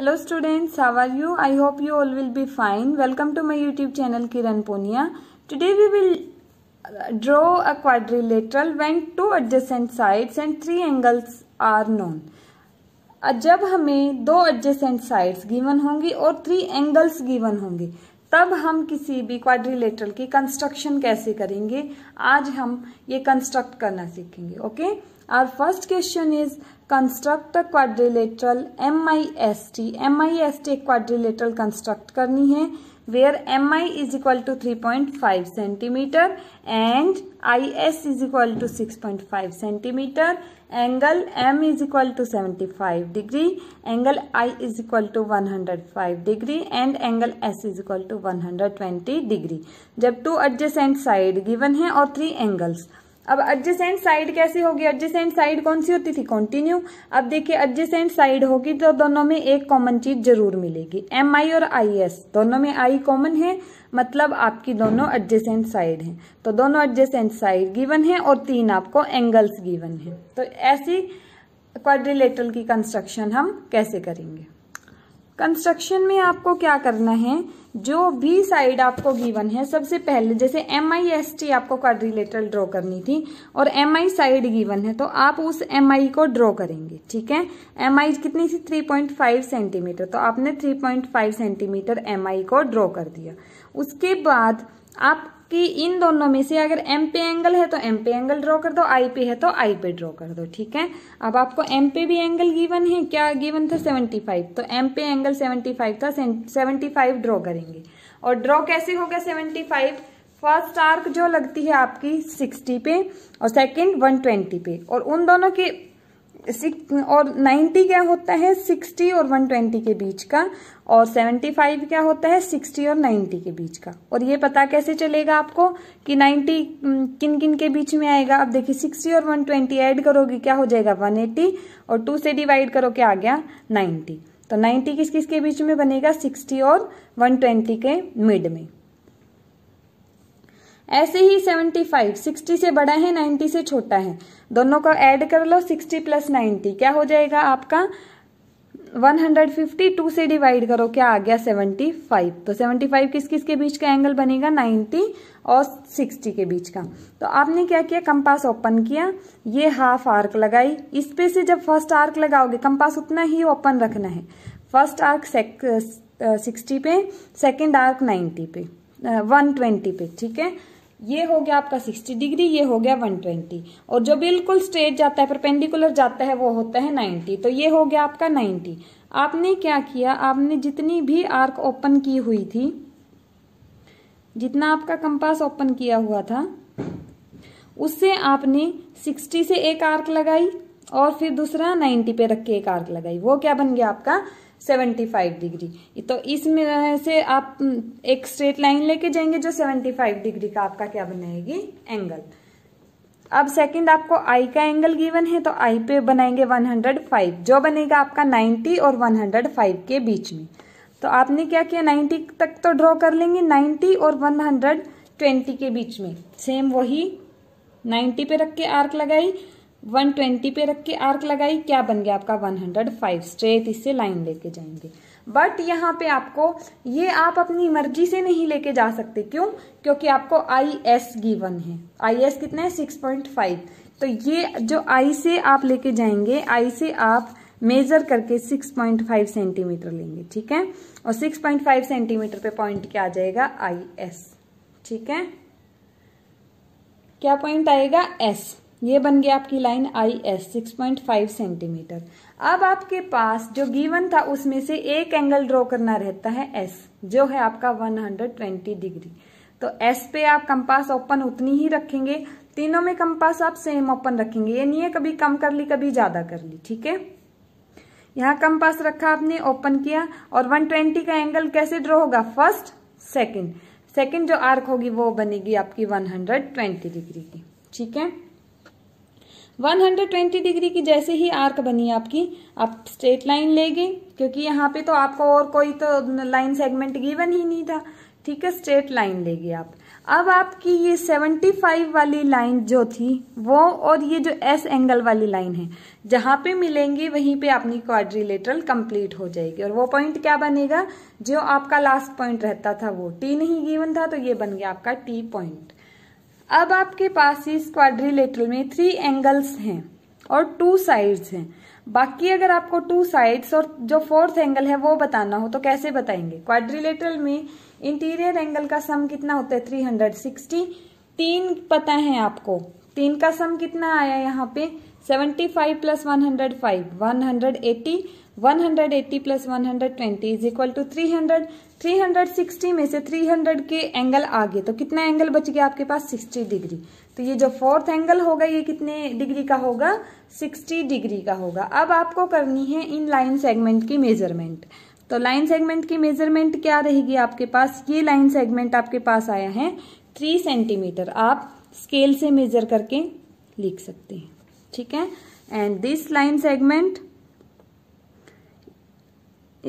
Hello students how are you I hope you all will be fine welcome to my YouTube channel Kiran Ponia today we will draw a quadrilateral when two adjacent sides and three angles are known जब हमें दो adjacent sides given होंगी और three angles given होंगे तब हम किसी भी क्वाड्रिलेटरल की कंस्ट्रक्शन कैसे करेंगे आज हम ये कंस्ट्रक्ट करना सीखेंगे okay okay? Our first question is construct a quadrilateral MIST. MIST quadrilateral construct करनी है where MI is equal to 3.5 centimeter and IS is equal to 6.5 centimeter. Angle M is equal to 75 degree. Angle I is equal to 105 degree and angle S is equal to 120 degree. जब two adjacent side given है और three angles. अब adjacent side कैसी होगी adjacent side कौन सी होती थी continue अब देखिए एडजेसेंट साइड होगी तो दोनों में एक कॉमन चीज जरूर मिलेगी एम आई और आई एस दोनों में आई कॉमन है मतलब आपकी दोनों एडजेसेंट साइड है तो दोनों एडजेसेंट साइड गिवन है और तीन आपको एंगल्स गिवन है तो ऐसी क्वाड्रिलेटरल की कंस्ट्रक्शन हम कैसे करेंगे कंस्ट्रक्शन में आपको क्या करना है जो भी साइड आपको गिवन है सबसे पहले जैसे एम आई एस टी आपको क्वाड्रिलेटरल ड्रॉ करनी थी और एम आई साइड गिवन है तो आप उस एम आई को ड्रॉ करेंगे ठीक है एम आई कितनी थी थ्री पॉइंट फाइव सेंटीमीटर तो आपने three point five centimetre M I को ड्रॉ कर दिया उसके बाद आप कि इन दोनों में से अगर एम पे एंगल है तो एम पे एंगल ड्रॉ कर दो आई पे है तो आई पे ड्रॉ कर दो ठीक है अब आपको एम पे भी एंगल गिवन है क्या गिवन था 75 तो एम पे एंगल 75 था 75 ड्रॉ करेंगे और ड्रॉ कैसे होगा 75 फर्स्ट आर्क जो लगती है आपकी 60 पे और सेकंड 120 पे और उन दोनों के और 90 क्या होता है 60 और 120 के बीच का और 75 क्या होता है 60 और 90 के बीच का और ये पता कैसे चलेगा आपको कि 90 किन किन के बीच में आएगा अब देखिए 60 और 120 ऐड करोगे क्या हो जाएगा 180 और 2 से डिवाइड करो क्या आ गया 90 तो 90 किस किस के बीच में बनेगा 60 और 120 के मिड में ऐसे ही 75 60 से बड़ा है 90 से छोटा है दोनों को ऐड कर लो 60 प्लस 90 क्या हो जाएगा आपका 150 टू से डिवाइड करो क्या आ गया 75 तो 75 किस किस के बीच का एंगल बनेगा 90 और 60 के बीच का तो आपने क्या किया कंपास ओपन किया ये हाफ आर्क लगाई इस पे से जब फर्स्ट आर्क लगाओगे कंपास उतना ही ओपन रखना है फर्स्ट आर्क सिक्सटी पे सेकेंड आर्क नाइन्टी पे वन ट्वेंटी पे ठीक है ये हो गया आपका 60 डिग्री ये हो गया 120 और जो बिल्कुल स्ट्रेट जाता है परपेंडिकुलर जाता है वो होता है 90 तो ये हो गया आपका 90 आपने क्या किया आपने जितनी भी आर्क ओपन की हुई थी जितना आपका कंपास ओपन किया हुआ था उससे आपने 60 से एक आर्क लगाई और फिर दूसरा 90 पे रख के एक आर्क लगाई वो क्या बन गया आपका 75 डिग्री तो इसमें से आप एक स्ट्रेट लाइन लेके जाएंगे जो 75 डिग्री का आपका क्या बनाएगी एंगल अब सेकंड आपको आई का एंगल गिवन है तो आई पे बनाएंगे 105 जो बनेगा आपका 90 और 105 के बीच में तो आपने क्या किया 90 तक तो ड्रॉ कर लेंगे 90 और 120 के बीच में सेम वही 90 पे रख के आर्क लगाई 120 पे रख के आर्क लगाई क्या बन गया आपका 105 स्ट्रेट इससे लाइन लेके जाएंगे बट यहाँ पे आपको ये आप अपनी मर्जी से नहीं लेके जा सकते क्यों क्योंकि आपको आई एस गिवन है आई एस कितना है 6.5 तो ये जो आई से आप लेके जाएंगे आई से आप मेजर करके 6.5 सेंटीमीटर लेंगे ठीक है और 6.5 सेंटीमीटर पे पॉइंट क्या आ जाएगा आई एस ठीक है क्या पॉइंट आएगा एस ये बन गया आपकी line I S six point five centimetre अब आपके पास जो गिवन था उसमें से एक एंगल ड्रॉ करना रहता है एस जो है आपका वन हंड्रेड ट्वेंटी डिग्री तो एस पे आप कंपास ओपन उतनी ही रखेंगे तीनों में कंपास आप सेम ओपन रखेंगे ये नहीं है कभी कम कर ली कभी ज्यादा कर ली ठीक है यहाँ कंपास रखा आपने ओपन किया और 120 का एंगल कैसे ड्रॉ होगा फर्स्ट सेकंड सेकंड जो आर्क होगी वो बनेगी आपकी 120 डिग्री की ठीक है 120 डिग्री की जैसे ही आर्क बनी आपकी आप स्ट्रेट लाइन ले गए क्योंकि यहाँ पे तो आपको और कोई तो लाइन सेगमेंट गिवन ही नहीं था ठीक है स्ट्रेट लाइन ले गए आप अब आपकी ये 75 वाली लाइन जो थी वो और ये जो एस एंगल वाली लाइन है जहां पे मिलेंगे वहीं पे आपकी क्वाड्रिलेटरल कंप्लीट हो जाएगी और वो पॉइंट क्या बनेगा जो आपका लास्ट पॉइंट रहता था वो टी नहीं गिवन था तो ये बन गया आपका टी पॉइंट अब आपके पास इस क्वाड्रिलेटरल में थ्री एंगल्स हैं और टू साइड्स हैं बाकी अगर आपको टू साइड्स और जो फोर्थ एंगल है वो बताना हो तो कैसे बताएंगे क्वाड्रिलेटरल में इंटीरियर एंगल का सम कितना होता है थ्री हंड्रेड सिक्सटी तीन पता है आपको तीन का सम कितना आया यहाँ पे seventy five plus one hundred five one hundred eighty one hundred eighty plus one hundred twenty is equal to three hundred three hundred sixty में से थ्री हंड्रेड के एंगल आ गए तो कितना एंगल बच गया आपके पास सिक्सटी डिग्री तो ये जो फोर्थ एंगल होगा ये कितने डिग्री का होगा सिक्सटी डिग्री का होगा अब आपको करनी है इन लाइन सेगमेंट की मेजरमेंट तो लाइन सेगमेंट की मेजरमेंट क्या रहेगी आपके पास ये लाइन सेगमेंट आपके पास आया है थ्री सेंटीमीटर आप स्केल से मेजर करके लिख सकते हैं ठीक है and this line segment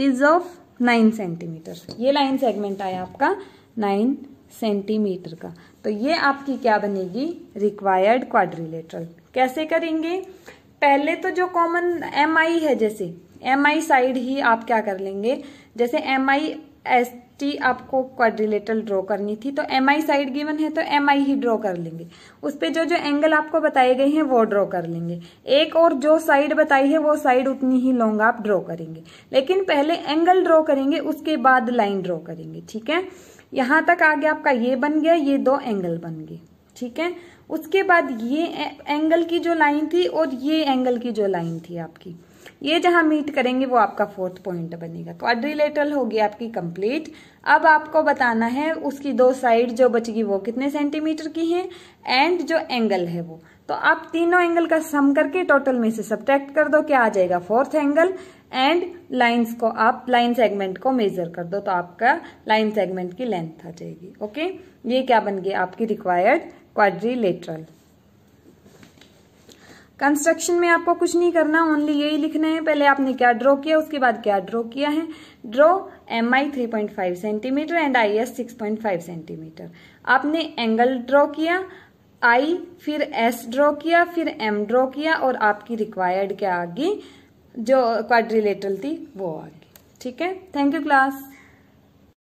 is of nine centimetre ये लाइन सेगमेंट आया आपका नाइन सेंटीमीटर का तो ये आपकी क्या बनेगी रिक्वायर्ड क्वाड्रिलेटरल कैसे करेंगे पहले तो जो कॉमन एम आई है जैसे एम आई साइड ही आप क्या कर लेंगे जैसे एम आई एस टी आपको क्वाड्रिलेटरल ड्रॉ करनी थी तो एम आई साइड गिवन है तो एम आई ही ड्रॉ कर लेंगे उस पर जो जो एंगल आपको बताए गए हैं वो ड्रॉ कर लेंगे एक और जो साइड बताई है वो साइड उतनी ही लॉन्ग आप ड्रॉ करेंगे लेकिन पहले एंगल ड्रॉ करेंगे उसके बाद लाइन ड्रॉ करेंगे ठीक है यहाँ तक आगे आपका ये बन गया ये दो एंगल बन गए ठीक है उसके बाद ये एंगल की जो लाइन थी और ये एंगल की जो लाइन थी आपकी ये जहां मीट करेंगे वो आपका फोर्थ पॉइंट बनेगा क्वाड्रिलेटरल होगी आपकी कंप्लीट अब आपको बताना है उसकी दो साइड जो बचेगी वो कितने सेंटीमीटर की है एंड जो एंगल है वो तो आप तीनों एंगल का सम करके टोटल में से सब्ट्रैक्ट कर दो क्या आ जाएगा फोर्थ एंगल एंड लाइंस को आप लाइन सेगमेंट को मेजर कर दो तो आपका लाइन सेगमेंट की लेंथ आ जाएगी ओके ये क्या बन गया आपकी रिक्वायर्ड क्वाड्रिलेटरल कंस्ट्रक्शन में आपको कुछ नहीं करना ओनली यही लिखना है पहले आपने क्या ड्रॉ किया उसके बाद क्या ड्रॉ किया है draw M I three point five centimetre and I S six point five centimetre आपने एंगल ड्रॉ किया आई फिर एस ड्रॉ किया फिर एम ड्रॉ किया और आपकी रिक्वायर्ड क्या आ गई जो क्वाड्रिलेटरल थी वो आ गई ठीक है थैंक यू क्लास